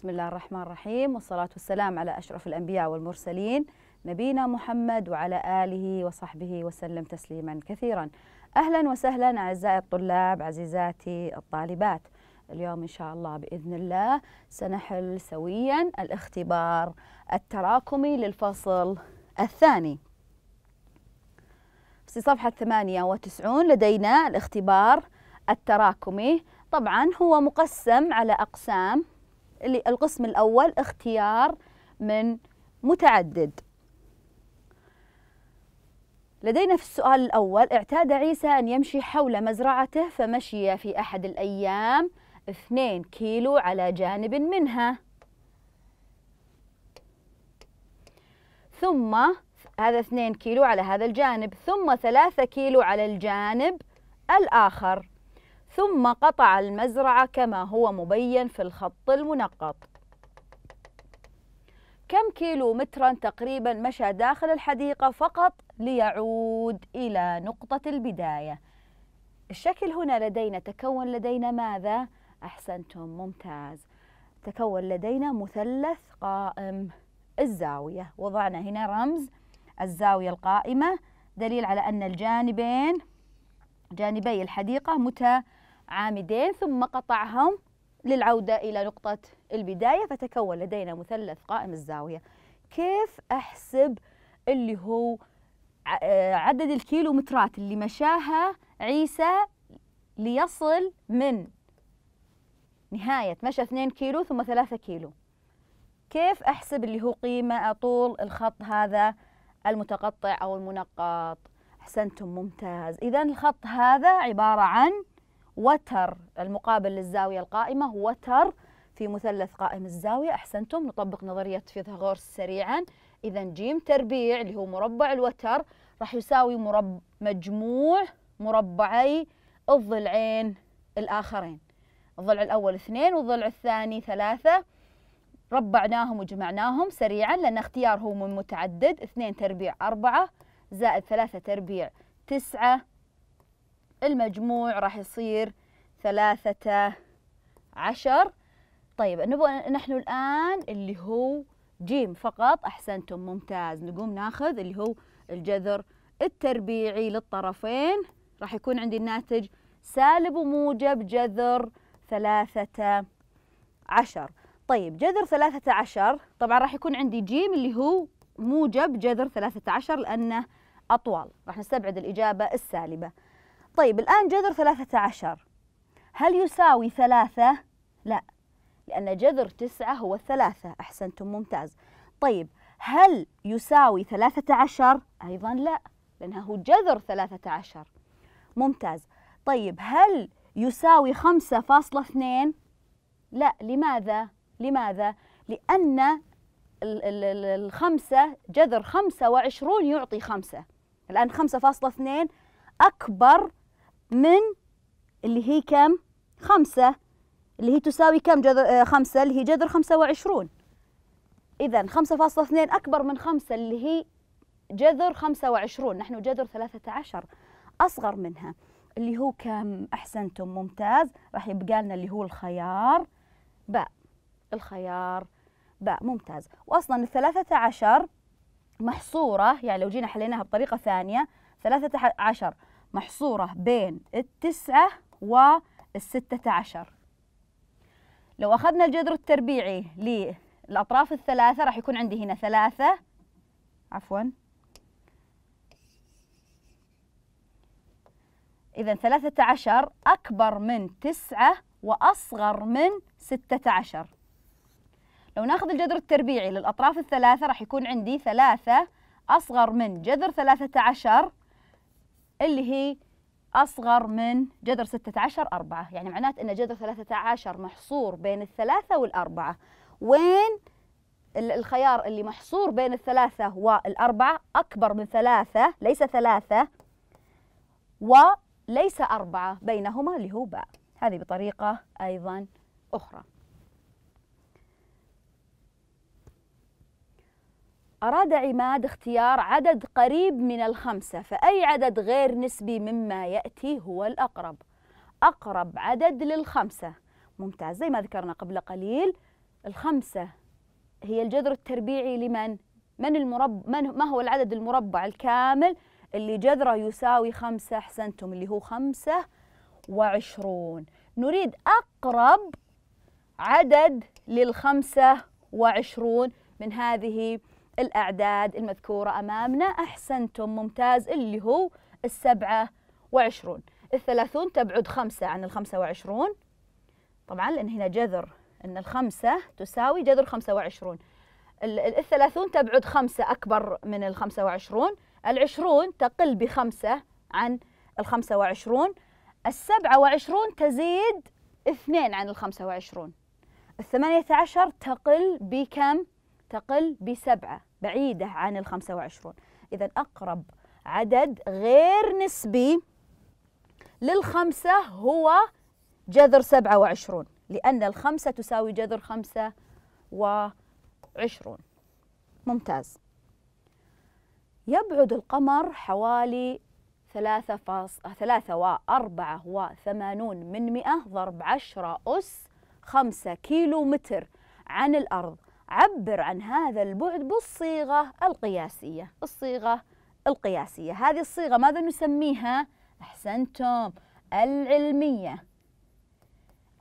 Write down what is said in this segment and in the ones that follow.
بسم الله الرحمن الرحيم والصلاة والسلام على أشرف الأنبياء والمرسلين نبينا محمد وعلى آله وصحبه وسلم تسليما كثيرا أهلا وسهلا أعزائي الطلاب عزيزاتي الطالبات اليوم إن شاء الله بإذن الله سنحل سويا الاختبار التراكمي للفصل الثاني في صفحة 98 لدينا الاختبار التراكمي طبعا هو مقسم على أقسام اللي القسم الأول اختيار من متعدد لدينا في السؤال الأول اعتاد عيسى أن يمشي حول مزرعته فمشي في أحد الأيام 2 كيلو على جانب منها ثم هذا 2 كيلو على هذا الجانب ثم 3 كيلو على الجانب الآخر ثم قطع المزرعة كما هو مبين في الخط المنقط كم كيلو مترا تقريبا مشى داخل الحديقة فقط ليعود إلى نقطة البداية الشكل هنا لدينا تكون لدينا ماذا؟ أحسنتم ممتاز تكون لدينا مثلث قائم الزاوية وضعنا هنا رمز الزاوية القائمة دليل على أن الجانبين جانبي الحديقة متى عامدين ثم قطعهم للعودة إلى نقطة البداية فتكون لدينا مثلث قائم الزاوية كيف أحسب اللي هو آه، عدد الكيلومترات اللي مشاها عيسى ليصل من نهاية مشى 2 كيلو ثم 3 كيلو كيف أحسب اللي هو قيمة طول الخط هذا المتقطع أو المنقط أحسنتم ممتاز إذا الخط هذا عبارة عن وتر المقابل للزاوية القائمة وتر في مثلث قائم الزاوية أحسنتم نطبق نظرية فيثاغورس سريعا إذا جيم تربيع اللي هو مربع الوتر راح يساوي مرب مجموع مربعي الضلعين الآخرين الضلع الأول اثنين والضلع الثاني ثلاثة ربعناهم وجمعناهم سريعا لأن اختيار هو من متعدد اثنين تربيع أربعة زائد ثلاثة تربيع تسعة المجموع راح يصير ثلاثة عشر طيب نبغى نحن الآن اللي هو جيم فقط أحسنتم ممتاز نقوم ناخذ اللي هو الجذر التربيعي للطرفين راح يكون عندي الناتج سالب وموجب جذر ثلاثة عشر طيب جذر ثلاثة عشر طبعا راح يكون عندي جيم اللي هو موجب جذر ثلاثة عشر لأنه أطول راح نستبعد الإجابة السالبة طيب الآن جذر ثلاثة عشر هل يساوي ثلاثة؟ لا لأن جذر تسعة هو الثلاثة أحسنتم ممتاز طيب هل يساوي ثلاثة عشر؟ أيضا لا لأنه جذر ثلاثة عشر ممتاز طيب هل يساوي خمسة فاصلة اثنين؟ لا لماذا؟ لماذا؟ لأن الخمسة جذر خمسة وعشرون يعطي خمسة الآن خمسة فاصلة اثنين أكبر من اللي هي كم خمسة اللي هي تساوي كم جذر آه، خمسة اللي هي جذر خمسة وعشرون إذا خمسة فاصلة اثنين أكبر من خمسة اللي هي جذر خمسة وعشرون نحن جذر ثلاثة عشر أصغر منها اللي هو كم أحسنتم ممتاز راح يبقى لنا اللي هو الخيار باء الخيار باء ممتاز وأصلا الثلاثة عشر محصورة يعني لو جينا حليناها بطريقة ثانية ثلاثة عشر محصورة بين التسعة والستة عشر لو أخذنا الجذر التربيعي للأطراف الثلاثة راح يكون عندي هنا ثلاثة عفوا إذا ثلاثة عشر أكبر من تسعة وأصغر من ستة عشر لو ناخذ الجذر التربيعي للأطراف الثلاثة راح يكون عندي ثلاثة أصغر من جذر ثلاثة عشر اللي هي أصغر من جذر 16 أربعة يعني معناته أن جذر 13 محصور بين الثلاثة والأربعة وين الخيار اللي محصور بين الثلاثة والأربعة أكبر من ثلاثة ليس ثلاثة وليس أربعة بينهما اللي هو باء هذه بطريقة أيضا أخرى أراد عماد اختيار عدد قريب من الخمسة فأي عدد غير نسبي مما يأتي هو الأقرب أقرب عدد للخمسة ممتاز زي ما ذكرنا قبل قليل الخمسة هي الجذر التربيعي لمن؟ من المرب من ما هو العدد المربع الكامل اللي جذره يساوي خمسة أحسنتم اللي هو خمسة وعشرون نريد أقرب عدد للخمسة وعشرون من هذه الأعداد المذكورة أمامنا أحسنتم ممتاز اللي هو السبعة وعشرون الثلاثون تبعد خمسة عن الخمسة وعشرون طبعا لأن هنا جذر أن الخمسة تساوي جذر خمسة وعشرون الثلاثون تبعد خمسة أكبر من الخمسة وعشرون العشرون تقل بخمسة عن الخمسة وعشرون السبعة وعشرون تزيد اثنين عن الخمسة وعشرون الثمانية عشر تقل بكم؟ تقل بسبعة بعيدة عن الخمسة وعشرون إذا أقرب عدد غير نسبي للخمسة هو جذر سبعة وعشرون لأن الخمسة تساوي جذر خمسة وعشرون ممتاز يبعد القمر حوالي ثلاثة فاص ثلاثة وأربعة وثمانون من مئة ضرب عشرة أس خمسة كيلو متر عن الأرض عبر عن هذا البعد بالصيغة القياسية الصيغة القياسية هذه الصيغة ماذا نسميها؟ أحسنتم العلمية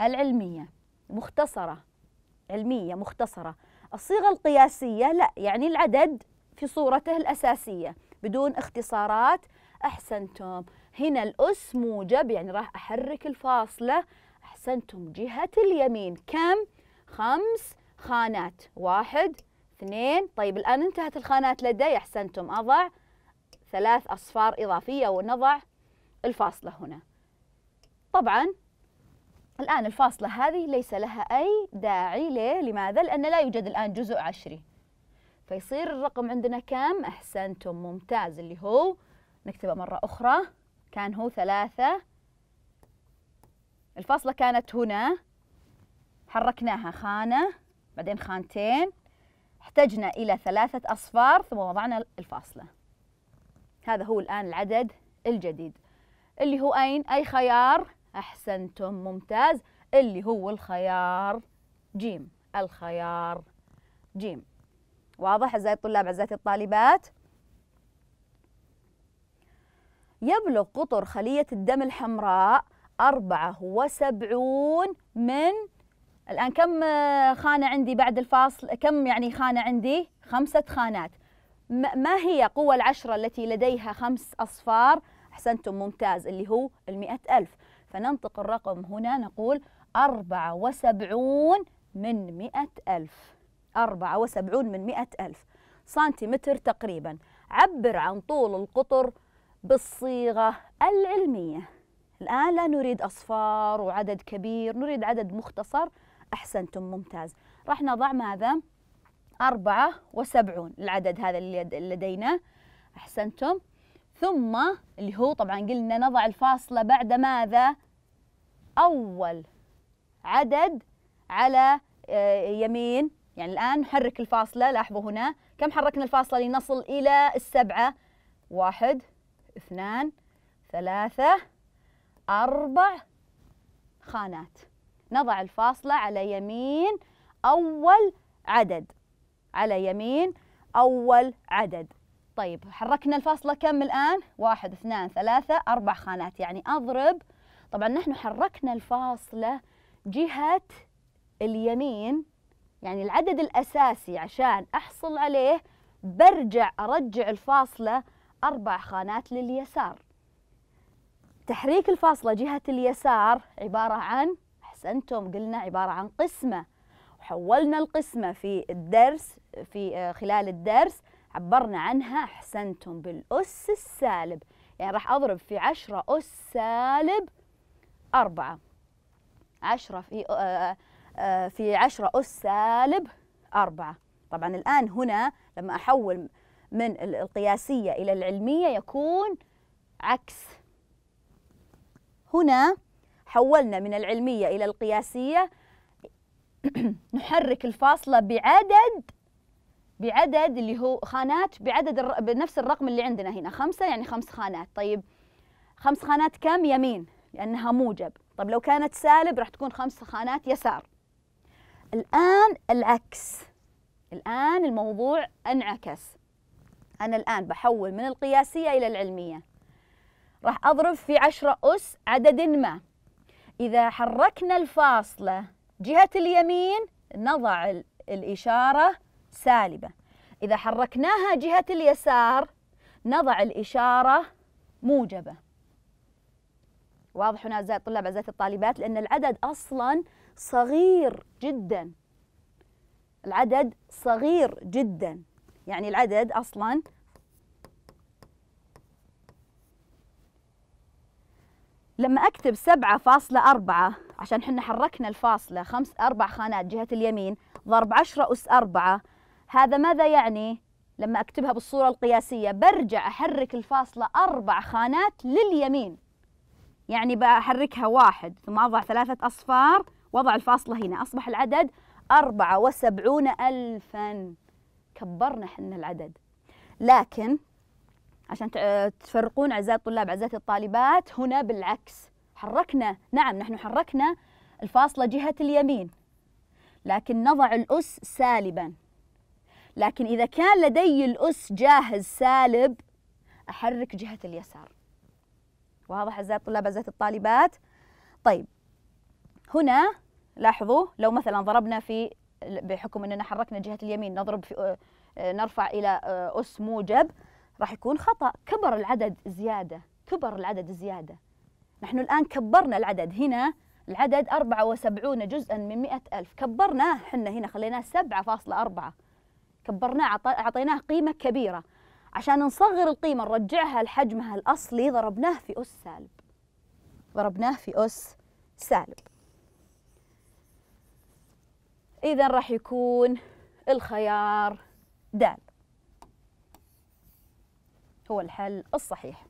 العلمية مختصرة علمية مختصرة الصيغة القياسية لا يعني العدد في صورته الأساسية بدون اختصارات أحسنتم هنا الأس موجب يعني راح أحرك الفاصلة أحسنتم جهة اليمين كم؟ خمس خانات واحد اثنين طيب الآن انتهت الخانات لدي أحسنتم أضع ثلاث أصفار إضافية ونضع الفاصلة هنا طبعا الآن الفاصلة هذه ليس لها أي داعي ليه؟ لماذا؟ لأن لا يوجد الآن جزء عشري فيصير الرقم عندنا كم؟ أحسنتم ممتاز اللي هو نكتبه مرة أخرى كان هو ثلاثة الفاصلة كانت هنا حركناها خانة بعدين خانتين احتجنا إلى ثلاثة أصفار ثم وضعنا الفاصلة هذا هو الآن العدد الجديد اللي هو أين؟ أي خيار؟ أحسنتم ممتاز اللي هو الخيار جيم الخيار جيم واضح أعزائي الطلاب أعزائي الطالبات يبلغ قطر خلية الدم الحمراء 74 من الآن كم آه، خانة عندي بعد الفاصل كم يعني خانة عندي خمسة خانات ما هي قوى العشرة التي لديها خمس أصفار أحسنتم ممتاز اللي هو المئة ألف فننطق الرقم هنا نقول أربعة وسبعون من مئة ألف أربعة وسبعون من مئة ألف سنتيمتر تقريبا عبر عن طول القطر بالصيغة العلمية الآن لا نريد أصفار وعدد كبير نريد عدد مختصر أحسنتم ممتاز راح نضع ماذا؟ أربعة وسبعون العدد هذا اللي لدينا أحسنتم ثم اللي هو طبعا قلنا نضع الفاصلة بعد ماذا؟ أول عدد على آه، يمين يعني الآن نحرك الفاصلة لاحظوا هنا كم حركنا الفاصلة لنصل إلى السبعة واحد اثنان ثلاثة أربع خانات نضع الفاصلة على يمين أول عدد على يمين أول عدد طيب حركنا الفاصلة كم الآن؟ واحد اثنان ثلاثة أربع خانات يعني أضرب طبعا نحن حركنا الفاصلة جهة اليمين يعني العدد الأساسي عشان أحصل عليه برجع أرجع الفاصلة أربع خانات لليسار تحريك الفاصلة جهة اليسار عبارة عن أحسنتم قلنا عبارة عن قسمة وحولنا القسمة في الدرس في آه، خلال الدرس عبرنا عنها أحسنتم بالأس السالب يعني راح أضرب في عشرة أس سالب أربعة عشرة في آه، آه، في عشرة أس سالب أربعة طبعا الآن هنا لما أحول من القياسية إلى العلمية يكون عكس هنا حولنا من العلمية إلى القياسية نحرك الفاصلة بعدد بعدد اللي هو خانات بعدد بنفس الرقم اللي عندنا هنا خمسة يعني خمس خانات طيب خمس خانات كم يمين لأنها موجب طيب لو كانت سالب راح تكون خمس خانات يسار الآن العكس الآن الموضوع انعكس أنا الآن بحول من القياسية إلى العلمية راح أضرب في عشرة أس عدد ما إذا حركنا الفاصلة جهة اليمين نضع الإشارة سالبة إذا حركناها جهة اليسار نضع الإشارة موجبة واضح هنا أعزائي الطلاب أعزائي الطالبات لأن العدد أصلا صغير جدا العدد صغير جدا يعني العدد أصلا لما أكتب 7.4 عشان حنا حركنا الفاصلة خمس أربع خانات جهة اليمين ضرب عشرة أس أربعة هذا ماذا يعني؟ لما أكتبها بالصورة القياسية برجع أحرك الفاصلة أربع خانات لليمين يعني بحركها واحد ثم أضع ثلاثة أصفار وضع الفاصلة هنا أصبح العدد أربعة وسبعون ألفاً كبرنا حنا العدد لكن عشان تفرقون أعزائي الطلاب أعزائي الطالبات هنا بالعكس حركنا نعم نحن حركنا الفاصلة جهة اليمين لكن نضع الأس سالبا لكن إذا كان لدي الأس جاهز سالب أحرك جهة اليسار واضح أعزائي الطلاب أعزائي الطالبات طيب هنا لاحظوا لو مثلا ضربنا في بحكم أننا حركنا جهة اليمين نضرب في آه، نرفع إلى آه، أس موجب راح يكون خطأ كبر العدد زيادة كبر العدد زيادة نحن الآن كبرنا العدد هنا العدد 74 جزءا من 100 ألف كبرناه احنا هنا خليناه 7.4 كبرناه أعطيناه قيمة كبيرة عشان نصغر القيمة نرجعها لحجمها الأصلي ضربناه في أس سالب ضربناه في أس سالب إذا راح يكون الخيار دال هو الحل الصحيح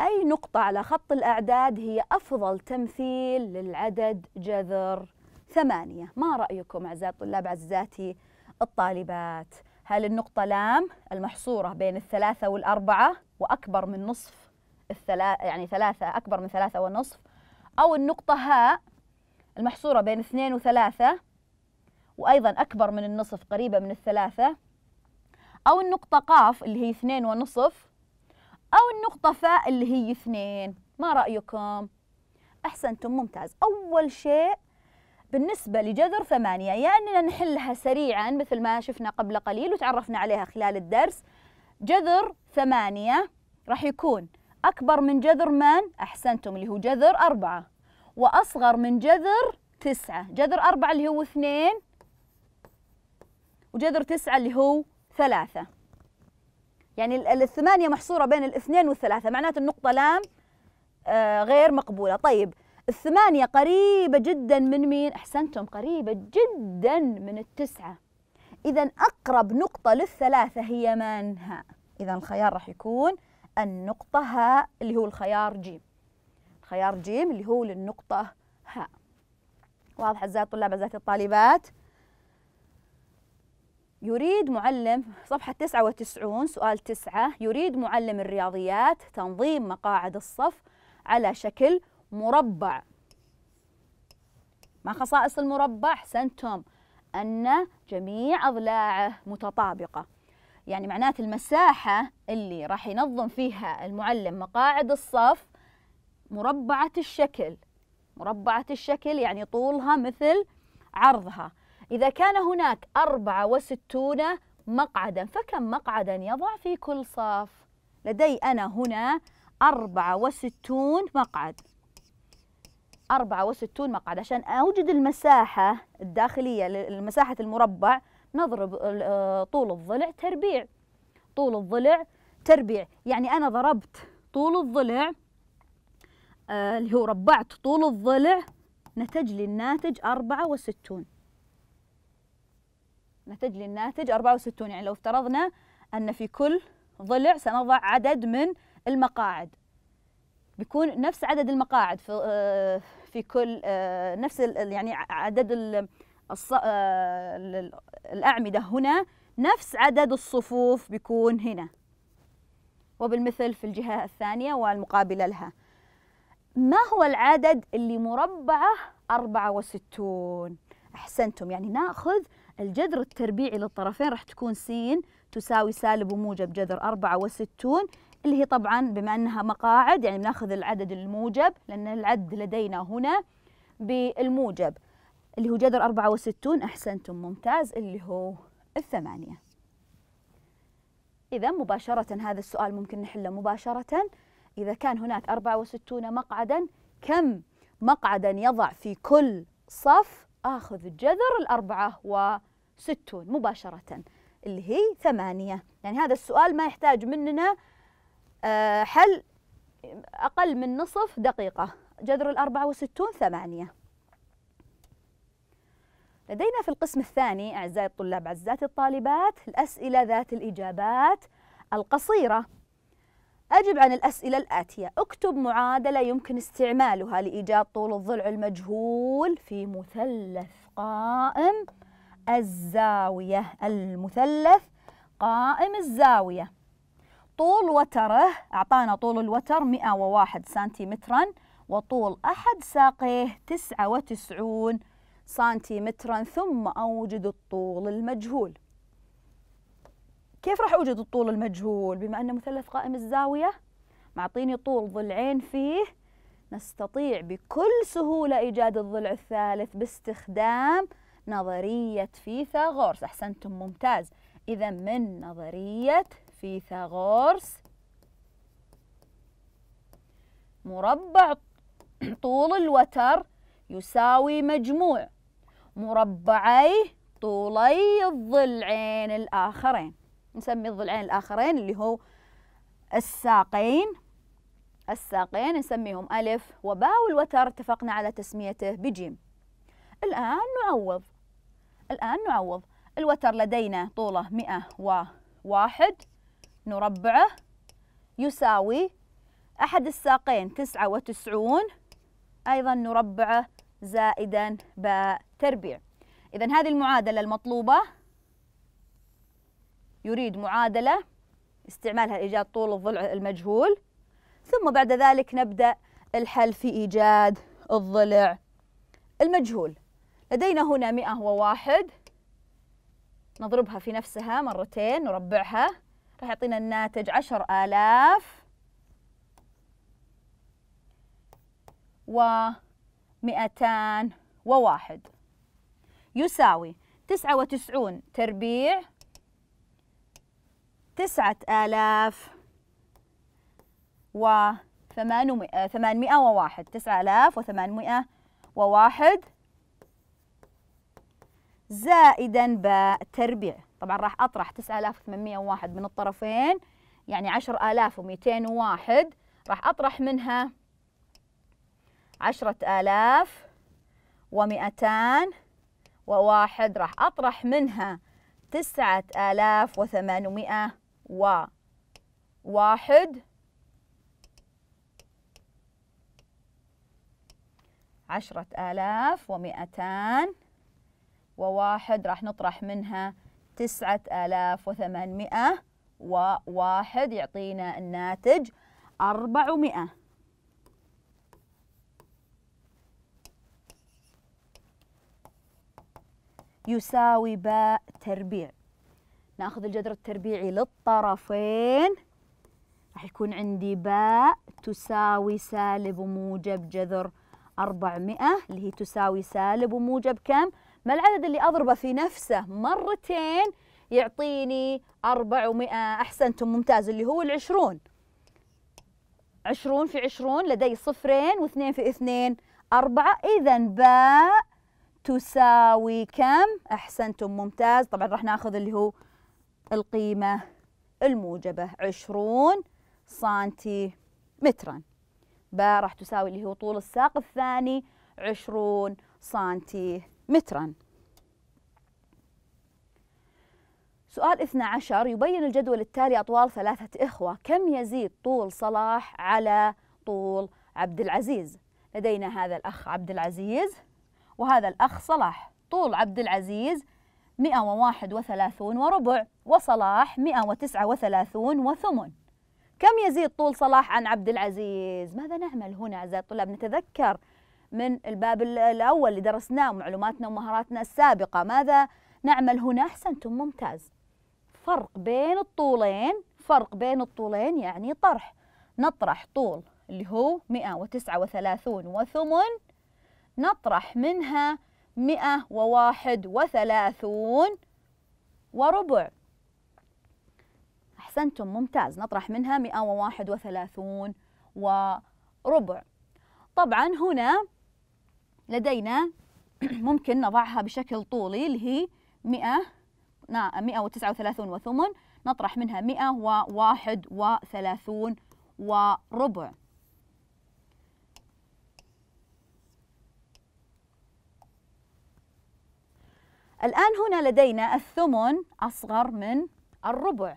أي نقطة على خط الأعداد هي أفضل تمثيل للعدد جذر ثمانية ما رأيكم أعزائي الطلاب عزاتي الطالبات هل النقطة لام المحصورة بين الثلاثة والأربعة وأكبر من نصف الثلاثة يعني ثلاثة أكبر من ثلاثة ونصف أو النقطة هاء المحصورة بين اثنين وثلاثة وأيضا أكبر من النصف قريبة من الثلاثة أو النقطة قاف اللي هي اثنين ونصف أو النقطة فاء اللي هي اثنين ما رأيكم؟ أحسنتم ممتاز أول شيء بالنسبة لجذر ثمانية يا يعني أننا نحلها سريعا مثل ما شفنا قبل قليل وتعرفنا عليها خلال الدرس جذر ثمانية راح يكون أكبر من جذر من؟ أحسنتم اللي هو جذر أربعة وأصغر من جذر تسعة جذر أربعة اللي هو اثنين وجذر تسعة اللي هو ثلاثة يعني الثمانية محصورة بين الاثنين والثلاثة معناته النقطة لام آه، غير مقبولة طيب الثمانية قريبة جدا من مين؟ أحسنتم قريبة جدا من التسعة إذا أقرب نقطة للثلاثة هي من هاء إذا الخيار راح يكون النقطة هاء اللي هو الخيار جيم خيار جيم اللي هو للنقطة هاء واضح أعزائي الطلاب أعزائي الطالبات؟ يريد معلم صفحة 99 سؤال 9 يريد معلم الرياضيات تنظيم مقاعد الصف على شكل مربع ما خصائص المربع حسنتم أن جميع أضلاعه متطابقة يعني معناته المساحة اللي راح ينظم فيها المعلم مقاعد الصف مربعة الشكل مربعة الشكل يعني طولها مثل عرضها إذا كان هناك 64 مقعدا فكم مقعدا يضع في كل صف لدي أنا هنا 64 مقعد 64 مقعد عشان أوجد المساحة الداخلية لمساحة المربع نضرب آه، طول الضلع تربيع طول الضلع تربيع يعني أنا ضربت طول الضلع آه، اللي هو ربعت طول الضلع نتج لي الناتج 64 نتج للناتج 64 يعني لو افترضنا أن في كل ضلع سنضع عدد من المقاعد بيكون نفس عدد المقاعد في آه، في كل آه، نفس يعني عدد آه، الأعمدة هنا نفس عدد الصفوف بيكون هنا وبالمثل في الجهة الثانية والمقابلة لها ما هو العدد اللي مربعه 64 أحسنتم يعني ناخذ الجذر التربيعي للطرفين راح تكون س تساوي سالب وموجب جذر 64 اللي هي طبعا بما أنها مقاعد يعني بناخذ العدد الموجب لأن العد لدينا هنا بالموجب اللي هو جذر 64 أحسنتم ممتاز اللي هو الثمانية إذا مباشرة هذا السؤال ممكن نحله مباشرة إذا كان هناك 64 مقعدا كم مقعدا يضع في كل صف آخذ جذر الأربعة و ستون مباشرة اللي هي ثمانية يعني هذا السؤال ما يحتاج مننا آه، حل أقل من نصف دقيقة جذر الأربعة وستون ثمانية لدينا في القسم الثاني أعزائي الطلاب عزات الطالبات الأسئلة ذات الإجابات القصيرة أجب عن الأسئلة الآتية اكتب معادلة يمكن استعمالها لإيجاد طول الضلع المجهول في مثلث قائم الزاوية المثلث قائم الزاوية طول وتره أعطانا طول الوتر 101 سنتيمترا وطول أحد ساقيه 99 سنتيمترا ثم أوجد الطول المجهول كيف راح أوجد الطول المجهول بما أنه مثلث قائم الزاوية معطيني طول ضلعين فيه نستطيع بكل سهولة إيجاد الضلع الثالث باستخدام نظرية فيثاغورس أحسنتم ممتاز إذا من نظرية فيثاغورس مربع طول الوتر يساوي مجموع مربعي طولي الضلعين الآخرين نسمي الضلعين الآخرين اللي هو الساقين الساقين نسميهم ألف وباء والوتر اتفقنا على تسميته بجيم الآن نعوض الآن نعوض الوتر لدينا طوله 101 نربعه يساوي أحد الساقين 99 أيضا نربعه زائدا بتربيع إذا هذه المعادلة المطلوبة يريد معادلة استعمالها لإيجاد طول الضلع المجهول ثم بعد ذلك نبدأ الحل في إيجاد الضلع المجهول لدينا هنا 101 نضربها في نفسها مرتين نربعها راح يعطينا الناتج 10000 و 201 يساوي 99 تربيع 9000 و 800 801 9801 زائدا باء تربيع طبعا راح أطرح 9801 من الطرفين يعني 10201 راح أطرح منها 10200 وواحد راح أطرح منها 9800 آلاف وواحد عشرة آلاف ومئتان وواحد راح نطرح منها تسعة آلاف وثمانمائة وواحد يعطينا الناتج أربعمائة يساوي باء تربيع ناخذ الجذر التربيعي للطرفين راح يكون عندي باء تساوي سالب وموجب جذر 400 اللي هي تساوي سالب وموجب كم؟ ما العدد اللي أضربه في نفسه مرتين يعطيني 400 أحسنتم ممتاز اللي هو العشرون عشرون في عشرون لدي صفرين واثنين في اثنين أربعة إذا باء تساوي كم أحسنتم ممتاز طبعا راح ناخذ اللي هو القيمة الموجبة عشرون سنتي مترا باء راح تساوي اللي هو طول الساق الثاني عشرون سنتي مترا سؤال 12 يبين الجدول التالي أطوال ثلاثة إخوة كم يزيد طول صلاح على طول عبد العزيز لدينا هذا الأخ عبد العزيز وهذا الأخ صلاح طول عبد العزيز 131 وربع وصلاح 139 وثمن كم يزيد طول صلاح عن عبد العزيز؟ ماذا نعمل هنا أعزائي الطلاب؟ نتذكر من الباب الأول اللي درسناه معلوماتنا ومهاراتنا السابقة ماذا نعمل هنا أحسنتم ممتاز فرق بين الطولين فرق بين الطولين يعني طرح نطرح طول اللي هو 139 وثمن نطرح منها 131 وربع أحسنتم ممتاز نطرح منها 131 وربع طبعا هنا لدينا ممكن نضعها بشكل طولي اللي هي 100 139 وثمن نطرح منها 131 وربع الآن هنا لدينا الثمن أصغر من الربع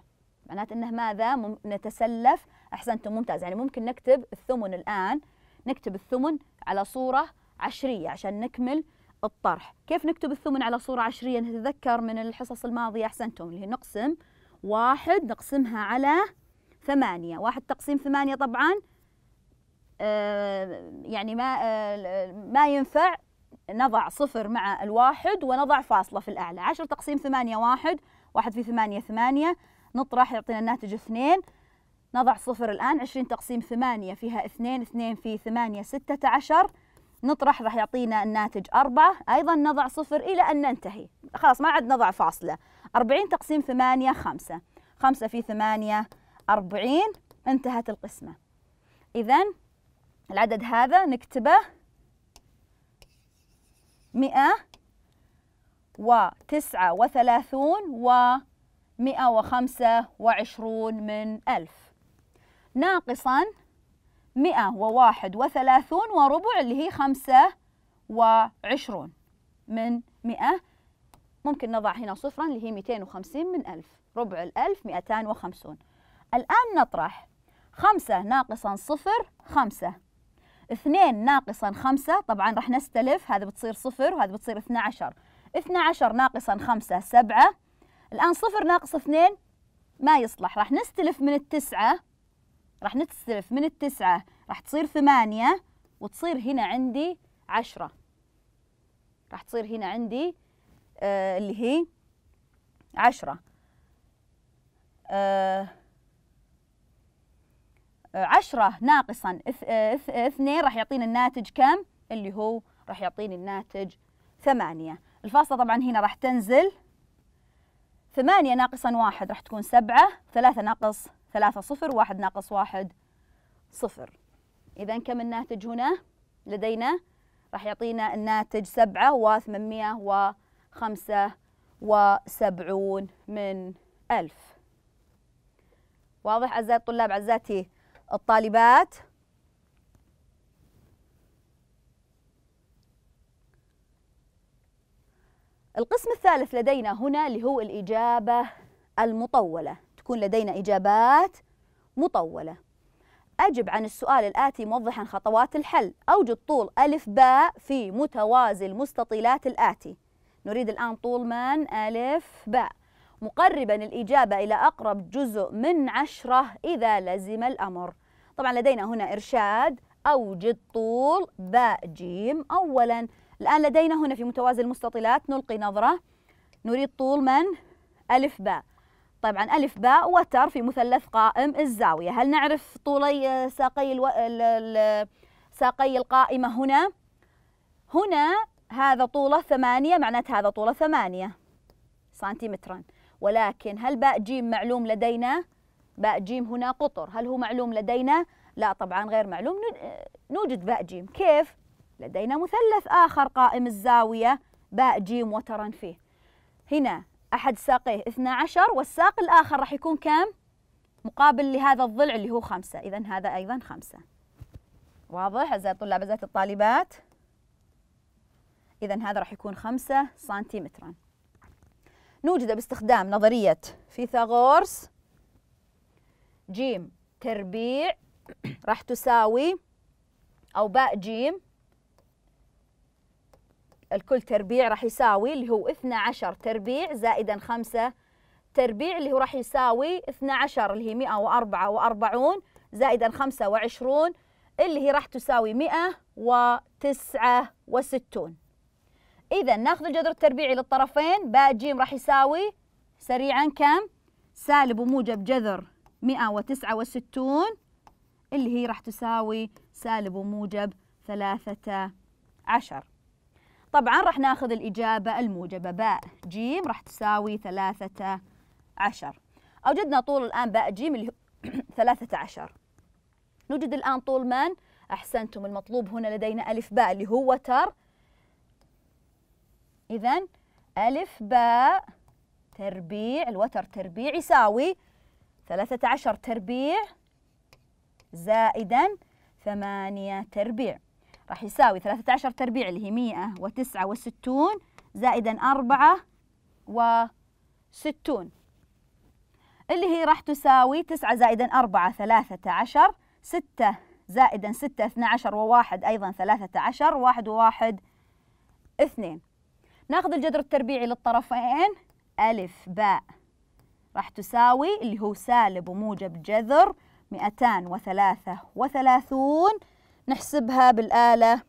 معناته أنه ماذا نتسلف أحسنتم ممتاز يعني ممكن نكتب الثمن الآن نكتب الثمن على صورة عشرية عشان نكمل الطرح كيف نكتب الثمن على صورة عشرية نتذكر من الحصص الماضية أحسنتم اللي هي نقسم واحد نقسمها على ثمانية واحد تقسيم ثمانية طبعا آه يعني ما آه ما ينفع نضع صفر مع الواحد ونضع فاصلة في الأعلى عشر تقسيم ثمانية واحد واحد في ثمانية ثمانية نطرح يعطينا الناتج اثنين نضع صفر الآن عشرين تقسيم ثمانية فيها اثنين اثنين في ثمانية ستة عشر نطرح راح يعطينا الناتج أربعة أيضا نضع صفر إلى أن ننتهي خلاص ما عاد نضع فاصلة أربعين تقسيم ثمانية خمسة خمسة في ثمانية أربعين انتهت القسمة إذا العدد هذا نكتبه مئة وتسعة وثلاثون ومئة وخمسة وعشرون من ألف ناقصاً مئة وواحد وثلاثون وربع اللي هي خمسة وعشرون من مئة ممكن نضع هنا صفرا اللي هي مئتين وخمسين من ألف ربع الألف مئتان وخمسون الآن نطرح خمسة ناقصا صفر خمسة اثنين ناقصا خمسة طبعا راح نستلف هذا بتصير صفر وهذا بتصير اثنى عشر اثنى عشر ناقصا خمسة سبعة الآن صفر ناقص اثنين ما يصلح راح نستلف من التسعة راح نصرف من التسعة راح تصير ثمانية وتصير هنا عندي عشرة راح تصير هنا عندي آه اللي هي عشرة آه, آه، عشرة ناقصا آه، آه، اثنين راح يعطيني الناتج كم اللي هو راح يعطيني الناتج ثمانية الفاصلة طبعا هنا راح تنزل ثمانية ناقصا واحد راح تكون سبعة ثلاثة ناقص ثلاثة صفر واحد ناقص واحد صفر إذا كم الناتج هنا لدينا راح يعطينا الناتج سبعة وثمانمية وخمسة وسبعون من ألف واضح أعزائي الطلاب أعزائي الطالبات القسم الثالث لدينا هنا اللي هو الإجابة المطولة تكون لدينا إجابات مطولة أجب عن السؤال الآتي موضحا خطوات الحل أوجد طول ألف باء في متوازي المستطيلات الآتي نريد الآن طول من ألف باء مقربا الإجابة إلى أقرب جزء من عشرة إذا لزم الأمر طبعا لدينا هنا إرشاد أوجد طول باء جيم أولا الآن لدينا هنا في متوازي المستطيلات نلقي نظرة نريد طول من ألف باء طبعا ألف باء وتر في مثلث قائم الزاوية هل نعرف طولي ساقي الو... ساقي القائمة هنا؟ هنا هذا طوله ثمانية معناته هذا طوله ثمانية سنتيمترا ولكن هل باء جيم معلوم لدينا؟ باء جيم هنا قطر هل هو معلوم لدينا؟ لا طبعا غير معلوم نوجد باء جيم كيف؟ لدينا مثلث آخر قائم الزاوية باء جيم وترا فيه هنا أحد ساقيه 12 والساق الآخر راح يكون كم مقابل لهذا الضلع اللي هو خمسة إذا هذا أيضا خمسة واضح أعزائي الطلاب أعزائي الطالبات إذا هذا راح يكون خمسة سنتيمترا نوجد باستخدام نظرية فيثاغورس جيم تربيع راح تساوي أو باء جيم الكل تربيع راح يساوي اللي هو 12 تربيع زائدا 5 تربيع اللي هو راح يساوي 12 اللي هي 144 زائدا 25 اللي هي راح تساوي 169 إذا ناخذ الجذر التربيعي للطرفين ب ج راح يساوي سريعا كم؟ سالب وموجب جذر 169 اللي هي راح تساوي سالب وموجب 13 طبعا راح ناخذ الإجابة الموجبة باء جيم راح تساوي ثلاثة عشر أوجدنا طول الآن باء جيم اللي هو ثلاثة عشر نوجد الآن طول من أحسنتم المطلوب هنا لدينا ألف باء اللي هو تر إذا ألف باء تربيع الوتر تربيع يساوي ثلاثة عشر تربيع زائدا ثمانية تربيع راح يساوي 13 تربيع اللي هي 169 زائدا 4 و60 اللي هي راح تساوي 9 زائدا 4 13 6 زائدا 6 12 و1 أيضا 13 1 و1 2 ناخذ الجذر التربيعي للطرفين ألف باء راح تساوي اللي هو سالب وموجب جذر 233 نحسبها بالآلة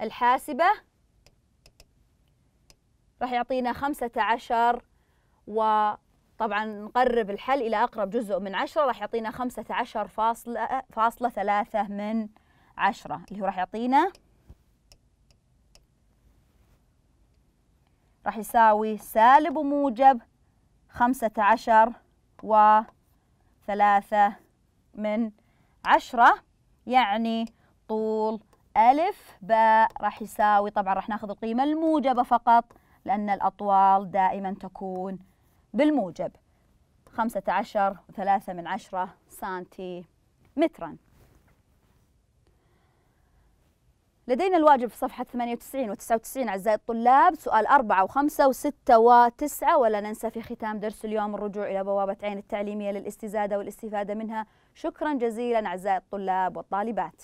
الحاسبة راح يعطينا خمسة عشر وطبعا نقرب الحل إلى أقرب جزء من عشرة راح يعطينا خمسة عشر فاصلة, فاصلة ثلاثة من عشرة اللي هو راح يعطينا راح يساوي سالب وموجب خمسة عشر وثلاثة من عشرة يعني طول ألف باء راح يساوي طبعا راح ناخذ القيمة الموجبة فقط لأن الأطوال دائما تكون بالموجب خمسة عشر وثلاثة من عشرة سنتي مترا لدينا الواجب في صفحة 98 و 99 أعزائي الطلاب سؤال 4 و5 و6 و9 ولا ننسى في ختام درس اليوم الرجوع إلى بوابة عين التعليمية للاستزادة والاستفادة منها شكرا جزيلا أعزائي الطلاب والطالبات